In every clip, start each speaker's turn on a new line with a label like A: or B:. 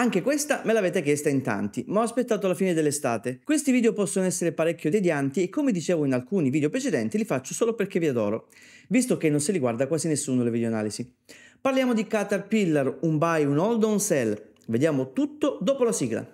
A: Anche questa me l'avete chiesta in tanti, ma ho aspettato la fine dell'estate. Questi video possono essere parecchio tedianti e come dicevo in alcuni video precedenti li faccio solo perché vi adoro, visto che non se li guarda quasi nessuno le videoanalisi. Parliamo di Caterpillar, un buy, un hold on sell. Vediamo tutto dopo la sigla.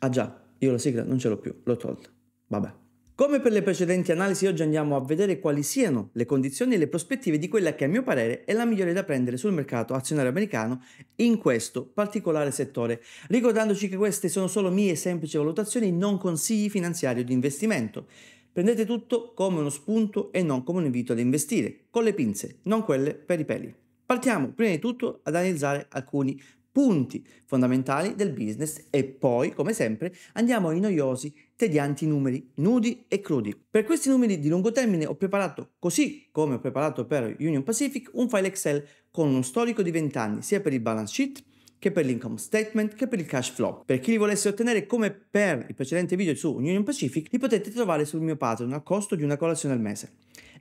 A: Ah già, io la sigla non ce l'ho più, l'ho tolta. Vabbè. Come per le precedenti analisi, oggi andiamo a vedere quali siano le condizioni e le prospettive di quella che a mio parere è la migliore da prendere sul mercato azionario americano in questo particolare settore, ricordandoci che queste sono solo mie semplici valutazioni, non consigli finanziari o di investimento. Prendete tutto come uno spunto e non come un invito ad investire, con le pinze, non quelle per i peli. Partiamo prima di tutto ad analizzare alcuni punti fondamentali del business e poi, come sempre, andiamo ai noiosi, tedianti numeri, nudi e crudi. Per questi numeri di lungo termine ho preparato, così come ho preparato per Union Pacific, un file Excel con uno storico di 20 anni sia per il balance sheet che per l'income statement che per il cash flow. Per chi li volesse ottenere come per il precedente video su Union Pacific, li potete trovare sul mio Patreon al costo di una colazione al mese.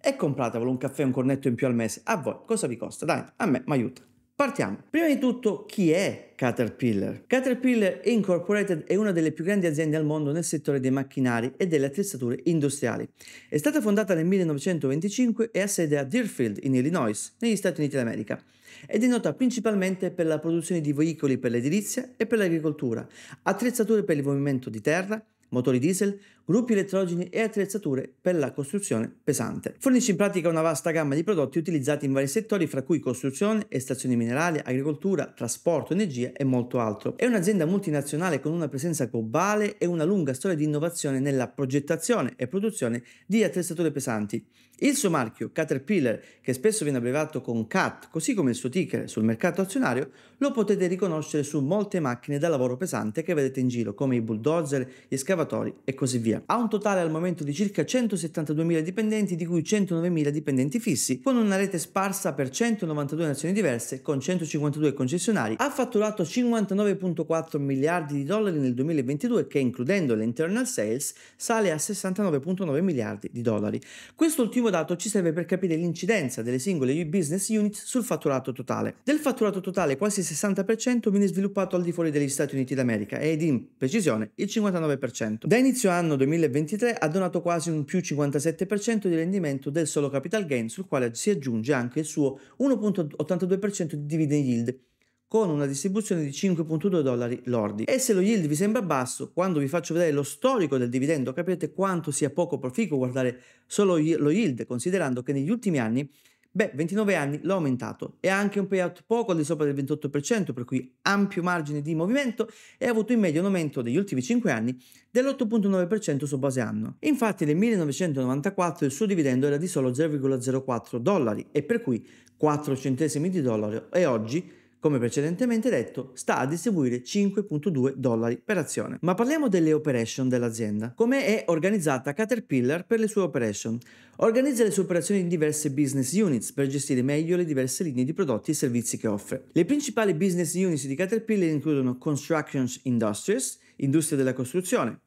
A: E compratevelo un caffè e un cornetto in più al mese. A voi, cosa vi costa? Dai, a me, mi aiuta. Partiamo. Prima di tutto, chi è Caterpillar? Caterpillar Incorporated è una delle più grandi aziende al mondo nel settore dei macchinari e delle attrezzature industriali. È stata fondata nel 1925 e ha sede a Deerfield, in Illinois, negli Stati Uniti d'America. Ed è nota principalmente per la produzione di veicoli per l'edilizia e per l'agricoltura, attrezzature per il movimento di terra, motori diesel, gruppi elettrogeni e attrezzature per la costruzione pesante. Fornisce in pratica una vasta gamma di prodotti utilizzati in vari settori fra cui costruzione, estrazioni minerali, agricoltura, trasporto, energia e molto altro. È un'azienda multinazionale con una presenza globale e una lunga storia di innovazione nella progettazione e produzione di attrezzature pesanti il suo marchio Caterpillar, che spesso viene abbreviato con CAT, così come il suo ticker sul mercato azionario, lo potete riconoscere su molte macchine da lavoro pesante che vedete in giro, come i bulldozer, gli scavatori e così via. Ha un totale al momento di circa 172.000 dipendenti, di cui 109.000 dipendenti fissi, con una rete sparsa per 192 nazioni diverse, con 152 concessionari. Ha fatturato 59.4 miliardi di dollari nel 2022, che includendo le internal sales sale a 69.9 miliardi di dollari. Quest'ultimo dato ci serve per capire l'incidenza delle singole business units sul fatturato totale. Del fatturato totale quasi il 60% viene sviluppato al di fuori degli Stati Uniti d'America ed in precisione il 59%. Da inizio anno 2023 ha donato quasi un più 57% di rendimento del solo capital gain sul quale si aggiunge anche il suo 1.82% di dividend yield con una distribuzione di 5.2 dollari lordi. E se lo yield vi sembra basso, quando vi faccio vedere lo storico del dividendo capirete quanto sia poco proficuo guardare solo lo yield, considerando che negli ultimi anni, beh, 29 anni l'ho aumentato e ha anche un payout poco al di sopra del 28%, per cui ampio margine di movimento e ha avuto in media un aumento degli ultimi 5 anni dell'8.9% su base anno. Infatti nel 1994 il suo dividendo era di solo 0,04 dollari e per cui 4 centesimi di dollaro e oggi come precedentemente detto, sta a distribuire 5.2 dollari per azione. Ma parliamo delle operation dell'azienda. Come è organizzata Caterpillar per le sue operation? Organizza le sue operazioni in diverse business units per gestire meglio le diverse linee di prodotti e servizi che offre. Le principali business units di Caterpillar includono Construction Industries, industria della costruzione,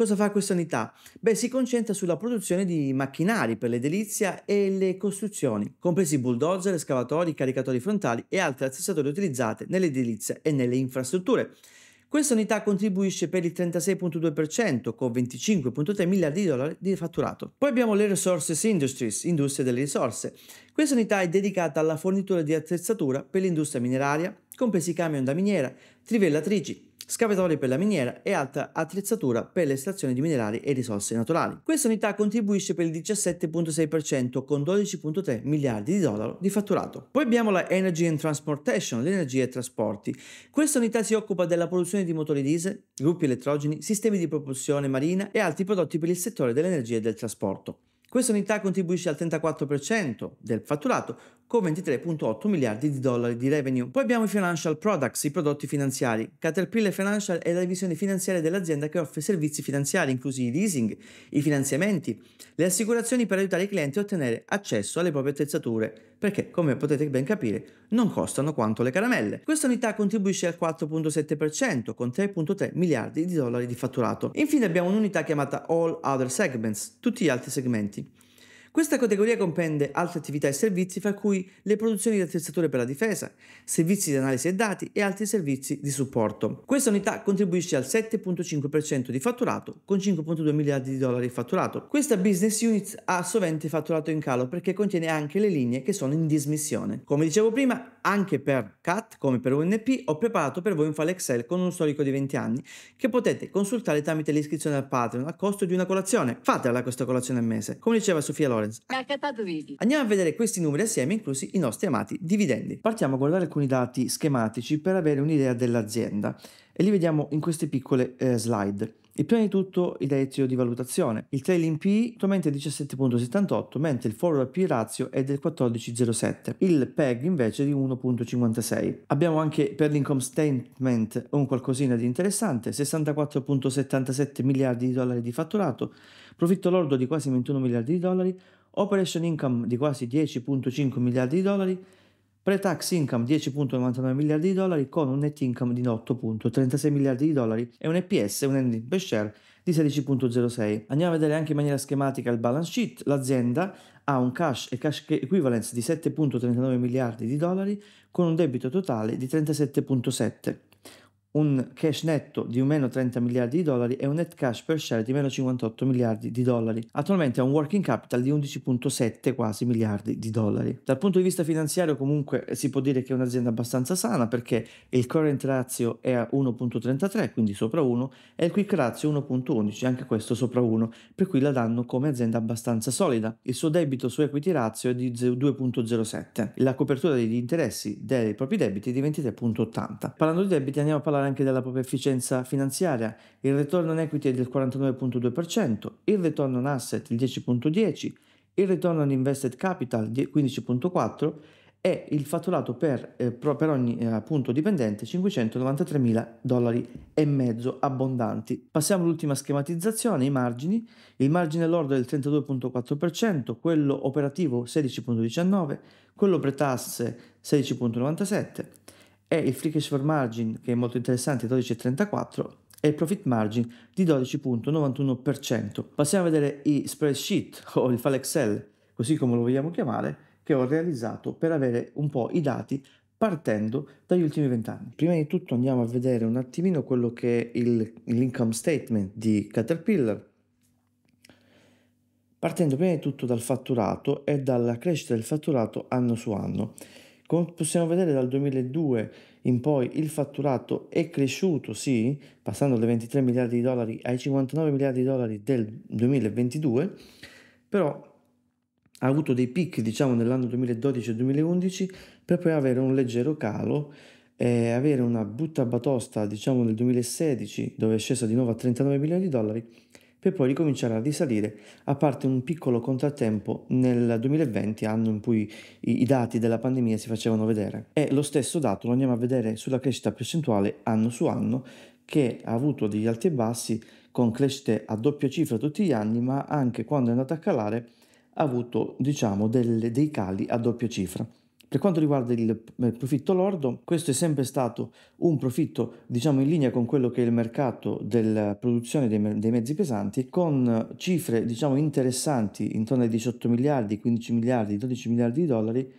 A: Cosa fa questa unità? Beh, si concentra sulla produzione di macchinari per l'edilizia e le costruzioni, compresi bulldozer, escavatori, caricatori frontali e altri attrezzature utilizzati nell'edilizia e nelle infrastrutture. Questa unità contribuisce per il 36.2% con 25.3 miliardi di dollari di fatturato. Poi abbiamo le Resources Industries, industria delle risorse. Questa unità è dedicata alla fornitura di attrezzatura per l'industria mineraria, compresi camion da miniera, trivellatrici, scavatori per la miniera e alta attrezzatura per l'estrazione di minerali e risorse naturali. Questa unità contribuisce per il 17,6% con 12,3 miliardi di dollari di fatturato. Poi abbiamo la Energy and Transportation, l'energia e trasporti. Questa unità si occupa della produzione di motori diesel, gruppi elettrogeni, sistemi di propulsione marina e altri prodotti per il settore dell'energia e del trasporto. Questa unità contribuisce al 34% del fatturato con 23.8 miliardi di dollari di revenue. Poi abbiamo i financial products, i prodotti finanziari. Caterpillar Financial è la divisione finanziaria dell'azienda che offre servizi finanziari, inclusi i leasing, i finanziamenti, le assicurazioni per aiutare i clienti a ottenere accesso alle proprie attrezzature, perché, come potete ben capire, non costano quanto le caramelle. Questa unità contribuisce al 4.7% con 3.3 miliardi di dollari di fatturato. Infine abbiamo un'unità chiamata All Other Segments, tutti gli altri segmenti questa categoria comprende altre attività e servizi, fra cui le produzioni di attrezzature per la difesa, servizi di analisi e dati e altri servizi di supporto. Questa unità contribuisce al 7,5% di fatturato con 5,2 miliardi di dollari di fatturato. Questa business unit ha sovente fatturato in calo perché contiene anche le linee che sono in dismissione. Come dicevo prima, anche per CAT, come per UNP, ho preparato per voi un file Excel con uno storico di 20 anni che potete consultare tramite l'iscrizione al Patreon a costo di una colazione. Fatela questa colazione al mese, come diceva Sofia Lorenzo Lawrence. Andiamo a vedere questi numeri assieme, inclusi i nostri amati dividendi. Partiamo a guardare alcuni dati schematici per avere un'idea dell'azienda e li vediamo in queste piccole eh, slide. E prima di tutto il ratio di valutazione. Il trailing P attualmente è 17.78, mentre il forward P ratio è del 14.07, il PEG invece è di 1.56. Abbiamo anche per l'income statement un qualcosina di interessante, 64.77 miliardi di dollari di fatturato, profitto lordo di quasi 21 miliardi di dollari, operation income di quasi 10.5 miliardi di dollari, Pre-tax income 10.99 miliardi di dollari con un net income di 8.36 miliardi di dollari e un EPS, un ending per share di 16.06. Andiamo a vedere anche in maniera schematica il balance sheet. L'azienda ha un cash e cash equivalence di 7.39 miliardi di dollari con un debito totale di 37.7 un cash netto di meno 30 miliardi di dollari e un net cash per share di meno 58 miliardi di dollari. Attualmente ha un working capital di 11.7 quasi miliardi di dollari. Dal punto di vista finanziario comunque si può dire che è un'azienda abbastanza sana perché il current ratio è a 1.33 quindi sopra 1 e il quick ratio 1.11 anche questo sopra 1 per cui la danno come azienda abbastanza solida. Il suo debito su equity ratio è di 2.07. La copertura degli interessi dei propri debiti è di 23.80. Parlando di debiti andiamo a parlare parlare anche della propria efficienza finanziaria, il ritorno in equity è del 49.2%, il ritorno in asset il 10.10%, il ritorno in invested capital 15.4% e il fatturato per, eh, per ogni eh, appunto dipendente 593 mila dollari e mezzo abbondanti. Passiamo all'ultima schematizzazione, i margini. Il margine lordo è del 32.4%, quello operativo 16.19%, quello pre-tasse 16.97%, è il free cash flow margin che è molto interessante 12,34 e il profit margin di 12.91%. Passiamo a vedere i spreadsheet o il file Excel, così come lo vogliamo chiamare, che ho realizzato per avere un po' i dati partendo dagli ultimi vent'anni. Prima di tutto andiamo a vedere un attimino quello che è il, l'income statement di Caterpillar, partendo prima di tutto dal fatturato e dalla crescita del fatturato anno su anno. Come possiamo vedere dal 2002 in poi il fatturato è cresciuto, sì, passando dai 23 miliardi di dollari ai 59 miliardi di dollari del 2022, però ha avuto dei picchi diciamo nell'anno 2012 2011 per poi avere un leggero calo e avere una butta batosta diciamo nel 2016 dove è scesa di nuovo a 39 milioni di dollari per poi ricominciare a risalire, a parte un piccolo contrattempo nel 2020, anno in cui i dati della pandemia si facevano vedere. E lo stesso dato lo andiamo a vedere sulla crescita percentuale anno su anno, che ha avuto degli alti e bassi con crescite a doppia cifra tutti gli anni, ma anche quando è andata a calare ha avuto diciamo delle, dei cali a doppia cifra. Per quanto riguarda il eh, profitto lordo, questo è sempre stato un profitto diciamo in linea con quello che è il mercato della produzione dei, dei mezzi pesanti, con cifre diciamo interessanti intorno ai 18 miliardi, 15 miliardi, 12 miliardi di dollari,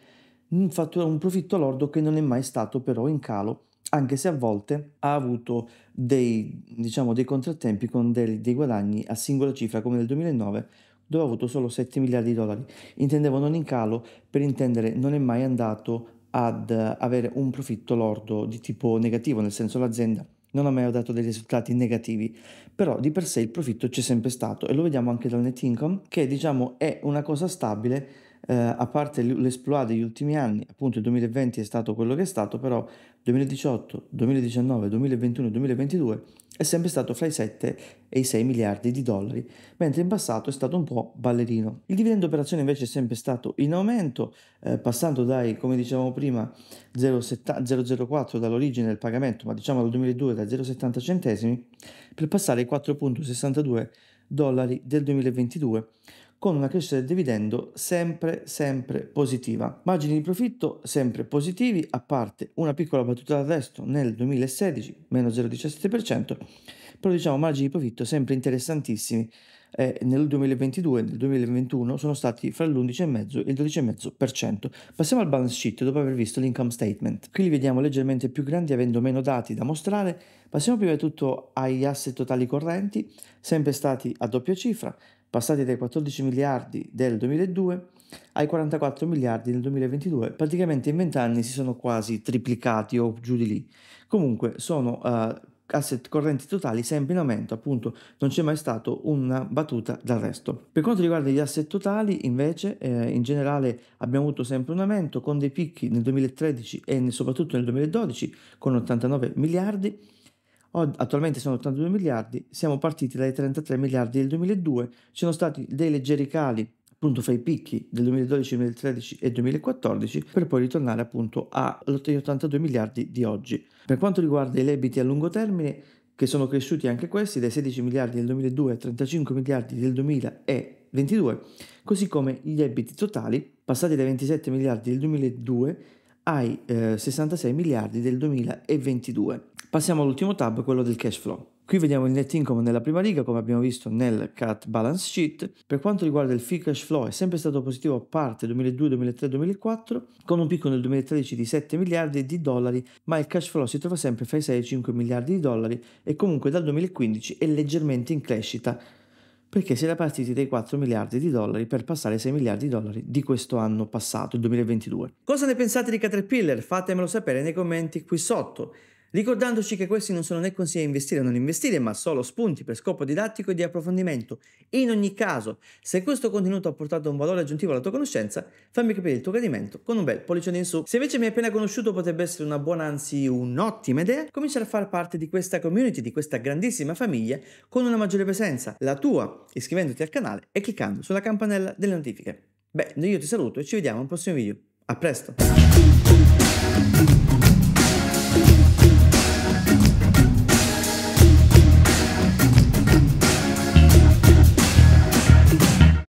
A: un, fattura, un profitto lordo che non è mai stato però in calo anche se a volte ha avuto dei, diciamo, dei contrattempi con dei, dei guadagni a singola cifra come nel 2009 dove ha avuto solo 7 miliardi di dollari. Intendevo non in calo, per intendere non è mai andato ad avere un profitto lordo di tipo negativo, nel senso l'azienda non ha mai dato dei risultati negativi, però di per sé il profitto c'è sempre stato e lo vediamo anche dal net income che diciamo è una cosa stabile eh, a parte l'esploit degli ultimi anni, appunto il 2020 è stato quello che è stato, però 2018, 2019, 2021, 2022 è sempre stato fra i 7 e i 6 miliardi di dollari, mentre in passato è stato un po' ballerino. Il dividendo operazione invece è sempre stato in aumento, eh, passando dai, come dicevamo prima, 0,04 dall'origine del pagamento, ma diciamo dal 2002 da 0,70 centesimi, per passare ai 4,62 dollari del 2022 con una crescita del dividendo sempre, sempre positiva. Margini di profitto sempre positivi, a parte una piccola battuta d'arresto nel 2016, meno 0,17%, però diciamo margini di profitto sempre interessantissimi. Eh, nel 2022 e nel 2021 sono stati fra l'11,5 e il 12,5%. Passiamo al balance sheet dopo aver visto l'income statement. Qui li vediamo leggermente più grandi avendo meno dati da mostrare. Passiamo prima di tutto agli asset totali correnti, sempre stati a doppia cifra, passati dai 14 miliardi del 2002 ai 44 miliardi nel 2022, praticamente in 20 anni si sono quasi triplicati o giù di lì. Comunque sono uh, asset correnti totali sempre in aumento, appunto non c'è mai stata una battuta dal resto. Per quanto riguarda gli asset totali invece eh, in generale abbiamo avuto sempre un aumento con dei picchi nel 2013 e soprattutto nel 2012 con 89 miliardi Attualmente sono 82 miliardi, siamo partiti dai 33 miliardi del 2002, ci sono stati dei leggeri cali appunto fra i picchi del 2012, 2013 e 2014 per poi ritornare appunto agli 82 miliardi di oggi. Per quanto riguarda i debiti a lungo termine, che sono cresciuti anche questi dai 16 miliardi del 2002 ai 35 miliardi del 2022, così come gli debiti totali passati dai 27 miliardi del 2002 ai eh, 66 miliardi del 2022. Passiamo all'ultimo tab, quello del cash flow. Qui vediamo il net income nella prima riga, come abbiamo visto nel cut balance sheet. Per quanto riguarda il free cash flow, è sempre stato positivo a parte 2002, 2003, 2004, con un picco nel 2013 di 7 miliardi di dollari, ma il cash flow si trova sempre fra i 6 e i 5 miliardi di dollari e comunque dal 2015 è leggermente in crescita perché si era partiti dai 4 miliardi di dollari per passare ai 6 miliardi di dollari di questo anno passato, il 2022. Cosa ne pensate di Caterpillar? Fatemelo sapere nei commenti qui sotto ricordandoci che questi non sono né consigli a investire o non investire, ma solo spunti per scopo didattico e di approfondimento. In ogni caso, se questo contenuto ha portato un valore aggiuntivo alla tua conoscenza, fammi capire il tuo gradimento con un bel pollicione in su. Se invece mi hai appena conosciuto potrebbe essere una buona, anzi un'ottima idea, cominciare a far parte di questa community, di questa grandissima famiglia, con una maggiore presenza, la tua, iscrivendoti al canale e cliccando sulla campanella delle notifiche. Beh, io ti saluto e ci vediamo al prossimo video. A presto!